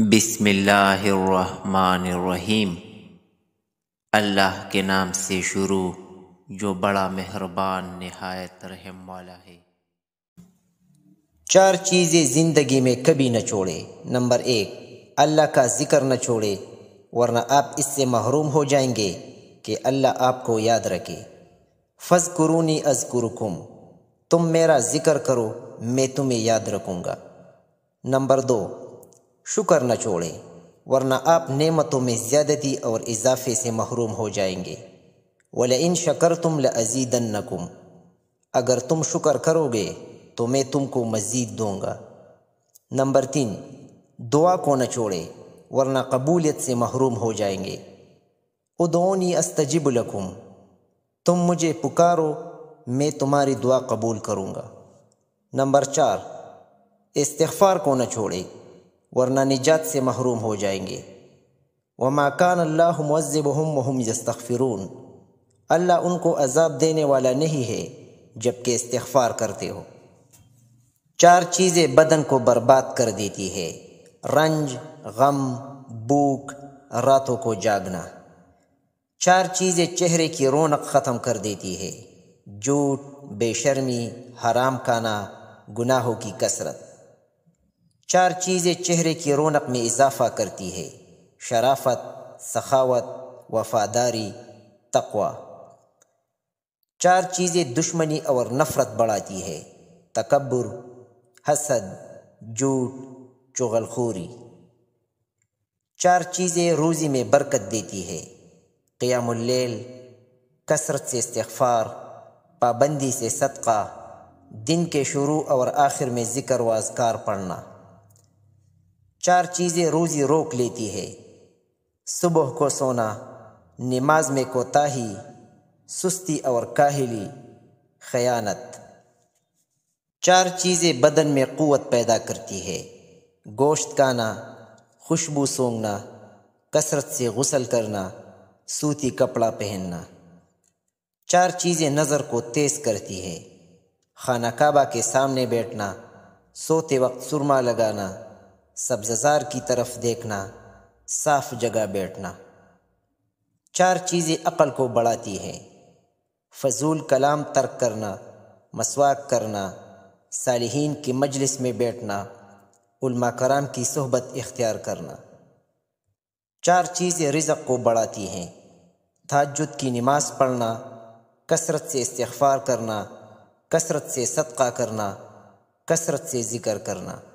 बिस्मिल्लाहिर्रहमानिर्रहीम अल्लाह के नाम से शुरू जो बड़ा मेहरबान नहायत रहम वाला है चार चीज़ें ज़िंदगी में कभी न छोड़े नंबर एक अल्लाह का ज़िक्र न छोड़े वरना आप इससे महरूम हो जाएंगे कि अल्लाह आपको याद रखे फज करूनी अजकुरुकुम तुम मेरा ज़िक्र करो मैं तुम्हें याद रखूँगा नंबर दो शुक्र न छोड़ें वरना आप नेमतों में ज़्यादती और इजाफे से महरूम हो जाएंगे वल इन शकर तुम लजीदन नकुम अगर तुम शुक्र करोगे तो मैं तुमको मज़ीद दूंगा नंबर तीन दुआ को न छोड़े वरना कबूलियत से महरूम हो जाएंगे उदोनी अस्तजिब लकुम तुम मुझे पुकारो मैं तुम्हारी दुआ कबूल करूँगा नंबर चार इस्तफ़ार को न छोड़े वरना निजात से महरूम हो जाएंगे व माकान अल्लाह हम महम यस्तफ़िरून अल्लाह उनको अजाब देने वाला नहीं है जबकि इस्तफ़ार करते हो चार चीज़ें बदन को बर्बाद कर देती है रंज गम भूख रातों को जागना चार चीज़ें चेहरे की रौनक ख़त्म कर देती है झूठ बेशर्मी हराम खाना गुनाहों की कसरत चार चीज़ें चेहरे की रौनक में इजाफा करती है शराफत सखावत वफादारी तकवा चार चीज़ें दुश्मनी और नफ़रत बढ़ाती है तकबर हसद झूठ चुगलखोरी चार चीज़ें रोज़ी में बरकत देती है क़यामुल्लैल कसरत से इस्तफ़ार पाबंदी से सदका दिन के शुरू और आखिर में ज़िक्र वाजकार पढ़ना चार चीज़ें रोज़ी रोक लेती है सुबह को सोना नमाज में कोताही सुस्ती और काहली खयानत चार चीज़ें बदन में क़वत पैदा करती है गोश्त खाना खुशबू सूंघना कसरत से गसल करना सूती कपड़ा पहनना चार चीज़ें नज़र को तेज़ करती है खाना काबा के सामने बैठना सोते वक्त सुरमा लगाना सब्जार की तरफ देखना साफ जगह बैठना चार चीज़ें अकल को बढ़ाती हैं फजूल कलाम तर्क करना मसवाक करना सालहीन की मजलिस में बैठना उल्मा कराम की सहबत इख्तियार करना चार चीज़ें रिजक को बढ़ाती हैं ताजुद की नमाज पढ़ना कसरत से इस्तफ़ार करना कसरत से सदका करना कसरत से ज़िक्र करना